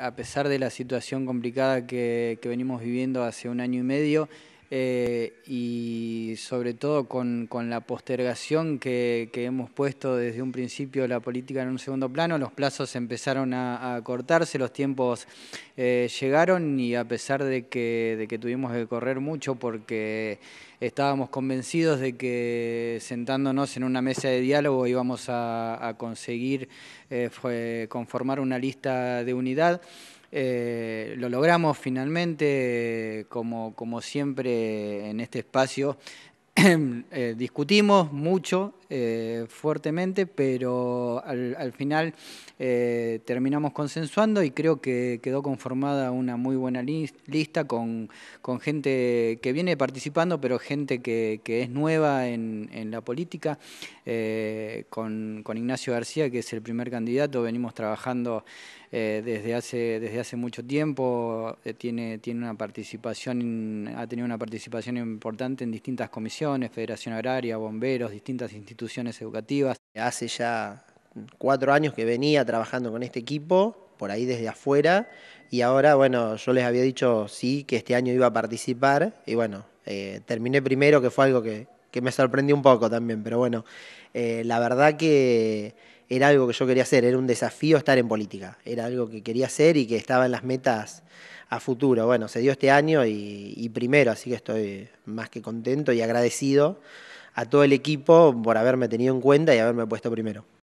a pesar de la situación complicada que, venimos viviendo hace un año y medio, eh, y sobre todo con, la postergación que, hemos puesto desde un principio la política en un segundo plano, los plazos empezaron a, cortarse, los tiempos eh, llegaron y a pesar de que, tuvimos que correr mucho porque estábamos convencidos de que sentándonos en una mesa de diálogo íbamos a, conseguir eh, conformar una lista de unidad, eh, lo logramos finalmente, eh, como, como siempre en este espacio, Eh, discutimos mucho, eh, fuertemente, pero al, final eh, terminamos consensuando y creo que quedó conformada una muy buena lista con, gente que viene participando, pero gente que, es nueva en, la política. Con, con, Ignacio García, que es el primer candidato, venimos trabajando desde, hace, desde hace mucho tiempo, tiene, tiene una participación, ha tenido una participación importante en distintas comisiones Federación Agraria, bomberos, distintas instituciones educativas. Hace ya cuatro años que venía trabajando con este equipo, por ahí desde afuera, y ahora, bueno, yo les había dicho sí, que este año iba a participar, y bueno, eh, terminé primero, que fue algo que, me sorprendió un poco también, pero bueno, eh, la verdad que era algo que yo quería hacer, era un desafío estar en política, era algo que quería hacer y que estaba en las metas a futuro. Bueno, se dio este año y, y primero, así que estoy más que contento y agradecido a todo el equipo por haberme tenido en cuenta y haberme puesto primero.